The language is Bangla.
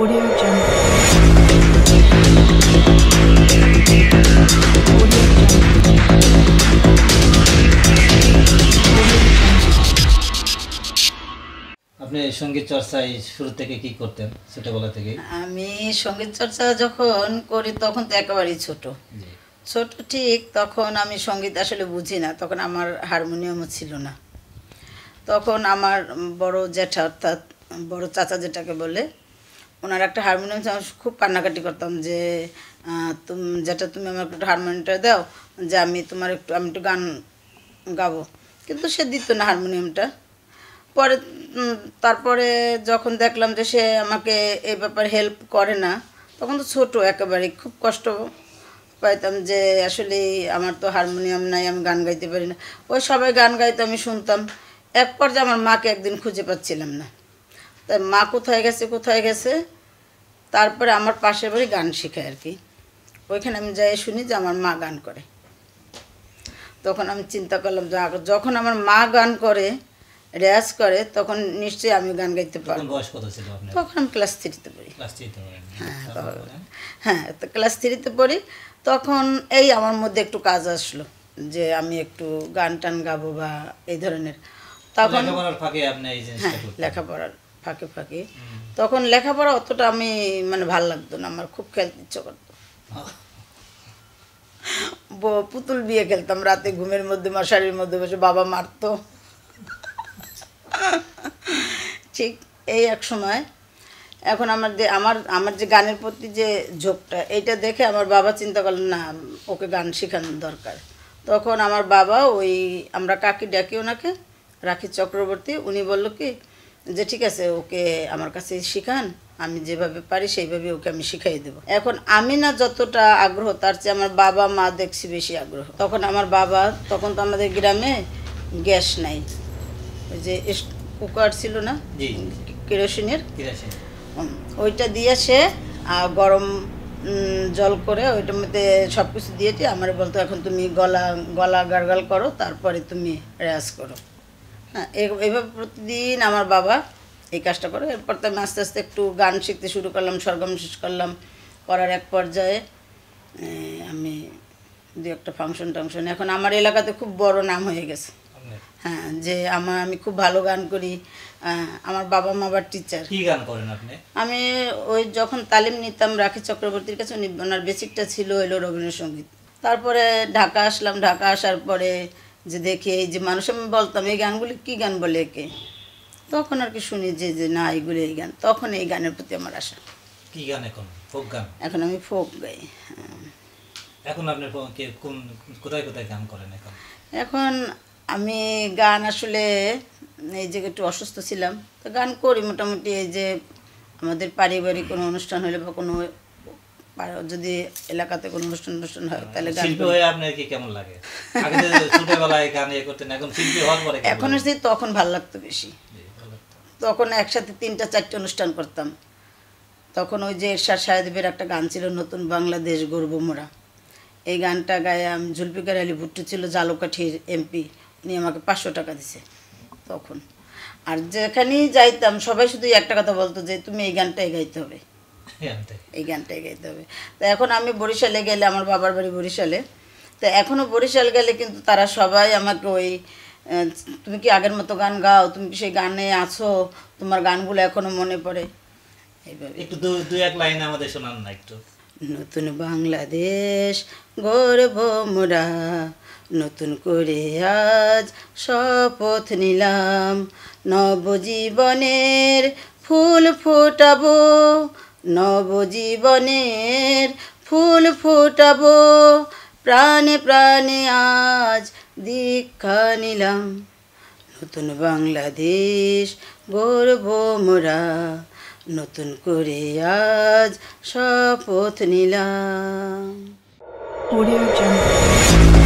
Audio Jungle. আপনি সঙ্গীত চর্চায় শুরু থেকে কি করতেন ছোটবেলা থেকে আমি সঙ্গীত চর্চা যখন করি তখন তো একেবারেই ছোট ছোট ঠিক তখন আমি সঙ্গীত আসলে বুঝি না তখন আমার হারমোনিয়ামও ছিল না তখন আমার বড় জ্যাঠা অর্থাৎ বড় চাচা যেটাকে বলে ওনার একটা হারমোনিয়াম আমি খুব কান্নাকাটি করতাম যে তুমি যেটা তুমি আমার একটু হারমোনিয়ামটা দাও যে আমি তোমার একটু আমি একটু গান গাবো কিন্তু সে দিত না হারমোনিয়ামটা পরে তারপরে যখন দেখলাম যে সে আমাকে এই ব্যাপারে হেল্প করে না তখন তো ছোটো একেবারে খুব কষ্ট পাইতাম যে আসলে আমার তো হারমোনিয়াম নাই আমি গান গাইতে পারি না ওই সবাই গান গাইতে আমি শুনতাম এক পর্যায়ে আমার মাকে একদিন খুঁজে পাচ্ছিলাম না তাই মা কোথায় গেছে কোথায় গেছে তারপরে আমার পাশের বাড়ি গান শেখায় আর কি ওইখানে আমি যাই শুনি যে আমার মা গান করে তখন আমি চিন্তা করলাম যে যখন আমার মা গান করে রেয়াজ করে তখন নিশ্চয়ই আমি গান গাইতে পারবো তখন আমি ক্লাস থ্রিতে পড়ি হ্যাঁ হ্যাঁ ক্লাস থ্রিতে পড়ি তখন এই আমার মধ্যে একটু কাজ আসলো যে আমি একটু গান টান গাবো বা এই ধরনের তখন হ্যাঁ, লেখাপড়ার ফাঁকে ফাঁকে তখন লেখাপড়া অতটা আমি মানে ভাল লাগতো না আমার খুব খেলতে ইচ্ছে করতো পুতুল বিয়ে খেলতাম রাতে ঘুমের মধ্যে মশারির মধ্যে বসে বাবা মারতো ঠিক এই এক সময় এখন আমার যে আমার আমার যে গানের প্রতি যে ঝোঁকটা এইটা দেখে আমার বাবা চিন্তা করলেন না ওকে গান শেখানো দরকার তখন আমার বাবা ওই আমরা কাকি ডাকি ওনাকে রাখি চক্রবর্তী উনি বলল কি যে ঠিক আছে ওকে আমার কাছে শিখান আমি যেভাবে পারি সেইভাবে ওকে আমি শিখাই দেবো এখন আমি না যতটা আগ্রহ তার চেয়ে আমার বাবা মা দেখছি বেশি আগ্রহ তখন আমার বাবা তখন তো আমাদের গ্রামে গ্যাস নাই ওই যে কুকার ছিল না কেরোসিনের ওইটা দিয়ে সে গরম জল করে ওইটার মধ্যে সব কিছু দিয়েছি আমার বলতো এখন তুমি গলা গলা গার্গাল করো তারপরে তুমি রেয়াজ করো হ্যাঁ এভাবে প্রতিদিন আমার বাবা এই কাজটা করে এরপর তো আমি আস্তে আস্তে একটু গান শিখতে শুরু করলাম সরগম শেষ করলাম করার এক পর্যায়ে আমি দু একটা ফাংশন টাংশন এখন আমার এলাকাতে খুব বড় নাম হয়ে গেছে হ্যাঁ যে আমার আমি খুব ভালো গান করি আমার বাবা মা আবার টিচার কি গান করেন আপনি আমি ওই যখন তালিম নিতাম রাখি চক্রবর্তীর কাছে উনি ওনার বেসিকটা ছিল এলো রবীন্দ্রসঙ্গীত তারপরে ঢাকা আসলাম ঢাকা আসার পরে যে দেখি এই যে মানুষ আমি বলতাম এই গানগুলি কী গান বলে একে তখন আর কি শুনি যে যে না এইগুলি এই গান তখন এই গানের প্রতি আমার আশা কী গান এখন ফোক গান এখন আমি ফোক গাই এখন আপনি কোন কোথায় কোথায় গান করেন এখন এখন আমি গান আসলে এই যে একটু অসুস্থ ছিলাম তো গান করি মোটামুটি এই যে আমাদের পারিবারিক কোনো অনুষ্ঠান হলে বা কোনো যদি এলাকাতে কোনো অনুষ্ঠান অনুষ্ঠান হয় তাহলে আপনার কেমন লাগে এখন তখন ভাল লাগতো বেশি তখন একসাথে তিনটা চারটে অনুষ্ঠান করতাম তখন ওই যে এরশাদ সাহেবের একটা গান ছিল নতুন বাংলাদেশ গর্ব মোরা এই গানটা গায়ে আমি জুলফিকার আলী ভুট্টু ছিল জালুকাঠির এমপি উনি আমাকে পাঁচশো টাকা দিছে তখন আর যেখানেই যাইতাম সবাই শুধু একটা কথা বলতো যে তুমি এই গানটাই গাইতে হবে এই গানটাই গাইতে হবে তো এখন আমি বরিশালে গেলে আমার বাবার বাড়ি বরিশালে তো এখনও বরিশাল গেলে কিন্তু তারা সবাই আমাকে ওই তুমি কি আগের মতো গান গাও তুমি কি সেই গানে আছো তোমার গানগুলো এখনো মনে পড়ে নতুন বাংলাদেশ গর্ব মোরা নতুন করে আজ শপথ নিলাম নবজীবনের ফুল ফুটাবো নবজীবনের ফুল ফুটাব প্রাণে প্রাণে আজ দীক্ষা নিলাম নতুন বাংলাদেশ গর্ব মোরা নতুন করে আজ শপথ নিলাম